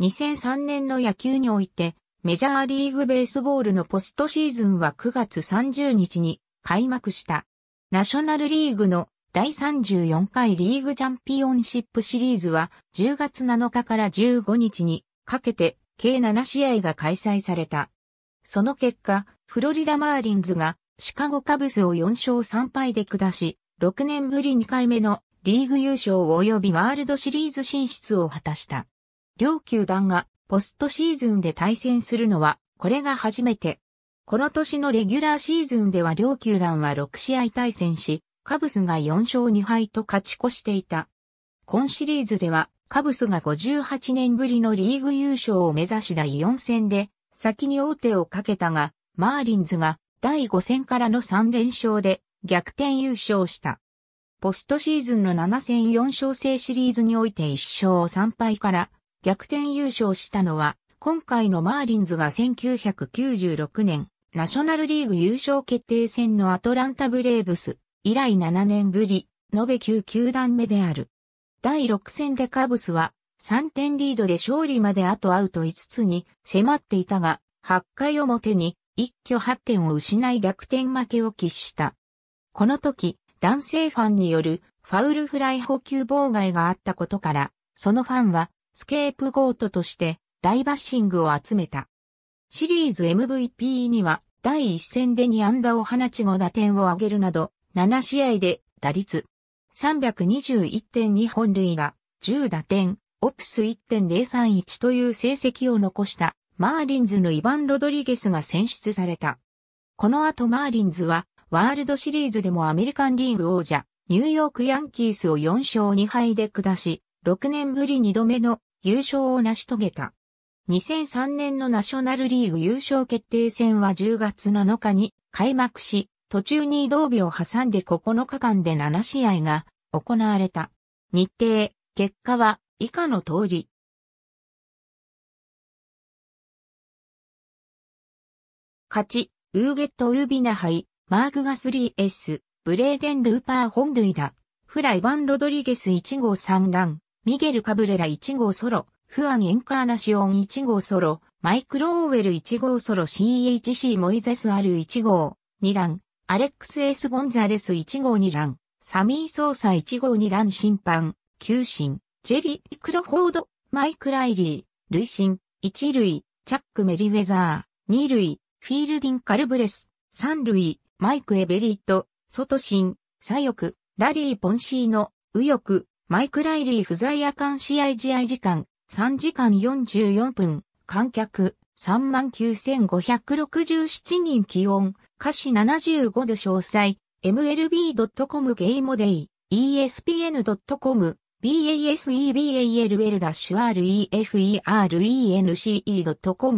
2003年の野球において、メジャーリーグベースボールのポストシーズンは9月30日に開幕した。ナショナルリーグの第34回リーグチャンピオンシップシリーズは10月7日から15日にかけて計7試合が開催された。その結果、フロリダマーリンズがシカゴカブスを4勝3敗で下し、6年ぶり2回目のリーグ優勝及びワールドシリーズ進出を果たした。両球団がポストシーズンで対戦するのは、これが初めて。この年のレギュラーシーズンでは両球団は6試合対戦し、カブスが4勝2敗と勝ち越していた。今シリーズでは、カブスが58年ぶりのリーグ優勝を目指し第4戦で、先に王手をかけたが、マーリンズが第5戦からの3連勝で逆転優勝した。ポストシーズンの7戦4勝制シリーズにおいて1勝3敗から逆転優勝したのは、今回のマーリンズが1996年、ナショナルリーグ優勝決定戦のアトランタブレーブス、以来7年ぶり、延べ9球団目である。第6戦でカブスは、3点リードで勝利まであとアウト5つに迫っていたが、8回表に一挙8点を失い逆転負けを喫した。この時、男性ファンによるファウルフライ補給妨害があったことから、そのファンはスケープゴートとして大バッシングを集めた。シリーズ MVP には第一戦で2安打を放ち5打点を挙げるなど、7試合で打率321.2本塁打、10打点、オプス1.031という成績を残したマーリンズのイヴァン・ロドリゲスが選出された。この後マーリンズはワールドシリーズでもアメリカンリーグ王者、ニューヨークヤンキースを4勝2敗で下し、6年ぶり2度目の優勝を成し遂げた。2003年のナショナルリーグ優勝決定戦は10月7日に開幕し、途中に移動日を挟んで9日間で7試合が行われた。日程、結果は以下の通り。勝ち、ウーゲット・ウービナハイ、マークガスリー S、ブレーデン・ルーパー・ホンドゥイダ、フライ・バン・ロドリゲス1号3ラン、ミゲル・カブレラ1号ソロ、フアン・エンカーナシオン1号ソロ、マイクロ・オーウェル1号ソロ CHC モイゼス・アル1号、2ン、アレックス・エス・ゴンザレス1号2ン、サミー・ソーサ1号2ン、審判、球審、ジェリー・クロフォード、マイク・ライリー、類審、1塁、チャック・メリウェザー、2塁、フィールディン・カルブレス、3塁、マイク・エベリット、ソトシン、左翼、ラリー・ポンシーノ、右翼、マイク・ライリー不在夜間試合試合時間3時間44分、観客39,567人気温、歌詞75度詳細、mlb.com ゲイモデイ、espn.com、baseball-referen.com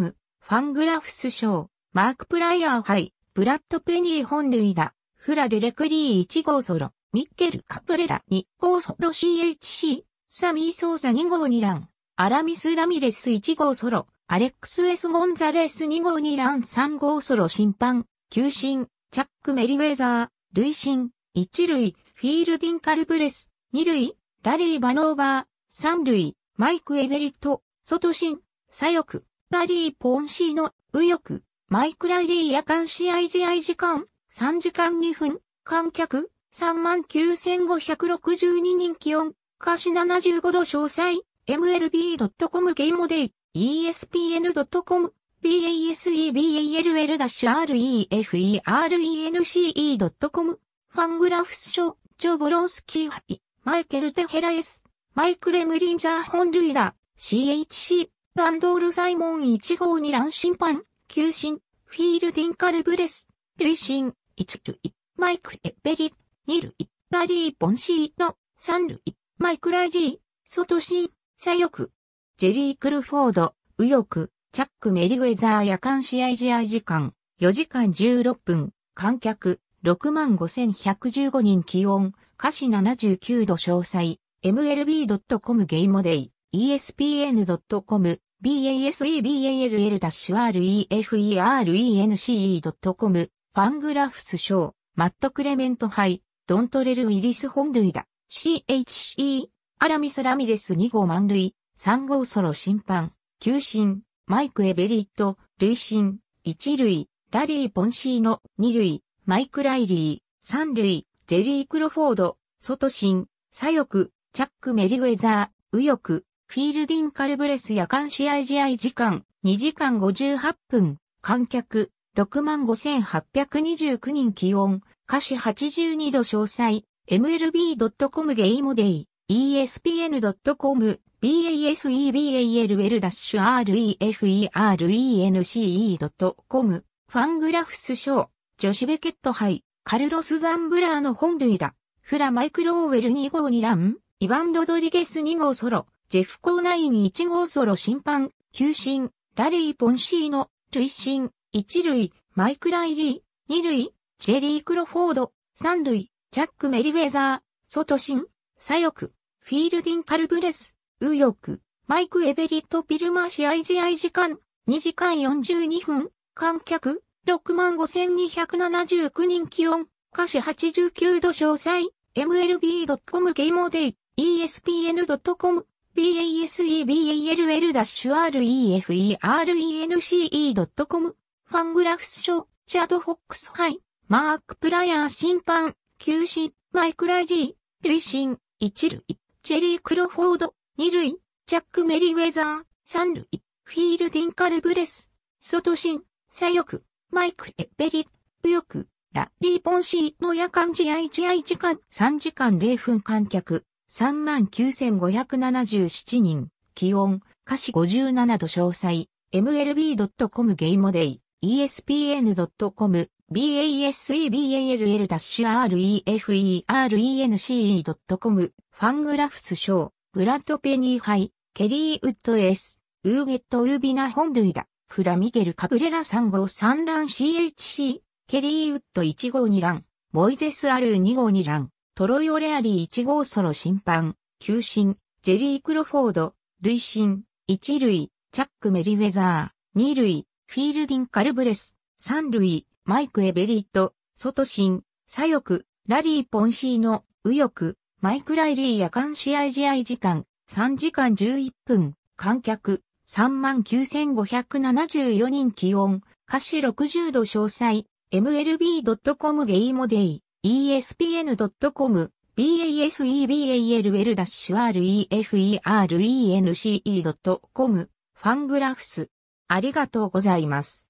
c、ファングラフス賞、マーク・プライアー杯、ブラッド・ペニー本塁打、フラデレクリー1号ソロ。ミッケル・カプレラ日光ソロ CHC、サミー・ソーサ2号2ラン、アラミス・ラミレス1号ソロ、アレックス・エス・ゴンザレス2号2ラン3号ソロ審判、球審、チャック・メリウェザー、類審、1塁、フィールディン・カルブレス、2塁、ラリー・バノーバー、3塁、マイク・エベリット、ソトシン、左翼、ラリー・ポンシーの、右翼、マイク・ライリー夜間試合試合時間、3時間2分、観客、39,562人気温、歌詞75度詳細、mlb.com ゲームデイ、espn.com、baseball-reference.com、ファングラフスー、ジョボロンスキーイ、マイケル・テヘラエス、マイク・レムリンジャー本ダー、CHC、ランドール・サイモン1号2乱審判、球審、フィールディン・カルブレス、累審、1塁、マイク・エベリッラリー・ポンシーの三類、マイク・ラリー、ソトシー、左翼、ジェリー・クルフォード、右翼、チャック・メリウェザー夜間試合試合時間、4時間16分、観客、65,115人気温、歌詞79度詳細、mlb.com ゲイモデイ、espn.com、b a s e b a l r e f e r e n c e c o m ファングラフスショー、マット・クレメントハイ、ドントレル・ウィリス本イダ、CHE、アラミス・ラミレス2号満塁、3号ソロ審判、球審、マイク・エベリット、塁審、1塁、ラリー・ポンシーノ、2塁、マイク・ライリー、3塁、ジェリー・クロフォード、外審、左翼、チャック・メリウェザー、右翼、フィールディン・カルブレス夜間試合試合時間、2時間58分、観客、65,829人気温、歌詞82度詳細、mlb.com ゲイモデイ、espn.com、basebal-referen.com c、ファングラフス賞、ジョシベケット杯、カルロス・ザンブラーの本塁打、フラ・マイク・ローウェル2号2ラン、イヴァン・ロドリゲス2号ソロ、ジェフ・コーナイン1号ソロ審判、球審、ラリー・ポンシーノ、累進、1塁、マイク・ライリー、2塁、ジェリー・クロフォード、三イ、ジャック・メリウェザー、ソトシン、左翼、フィールディン・パルブレス、右翼、マイク・エベリット・ビルマー試合試合時間、2時間42分、観客、65,279人気温、歌詞89度詳細、mlb.com ゲイモデイ、espn.com、baseball-refenc.com r e、ファングラフスシー、チャード・フォックスハイ。マーク・プライヤー審判、球審、マイク・ライリー、累進、一塁、チェリー・クロフォード、二塁、ジャック・メリウェザー、三塁、フィールディン・カルブレス、外ン、左翼、マイク・エペリ、右翼、ラリー・ポンシーの夜間試合試合時間3時間0分観客、39,577人、気温、歌詞57度詳細、mlb.com ゲイモデイ、espn.com BASEBALL-REFERENCE.com ファングラフスショー、ブラッドペニーハイ、ケリーウッドエス、ウーゲットウービナホンドゥイダ、フラミゲルカブレラ3号3ラン CHC、ケリーウッド1号2ラン、モイゼスアー2号2ラン、トロイオレアリー1号ソロ審判、球審、ジェリー・クロフォード、類審、1塁、チャック・メリウェザー、2塁、フィールディン・カルブレス、3塁、マイク・エベリット、ソトシン、左翼、ラリー・ポンシーノ、右翼、マイク・ライリー夜間試合試合時間、3時間11分、観客、39,574人気温、歌詞60度詳細、mlb.com ゲイモデイ、espn.com、baseball-reference.com、ファングラフス。ありがとうございます。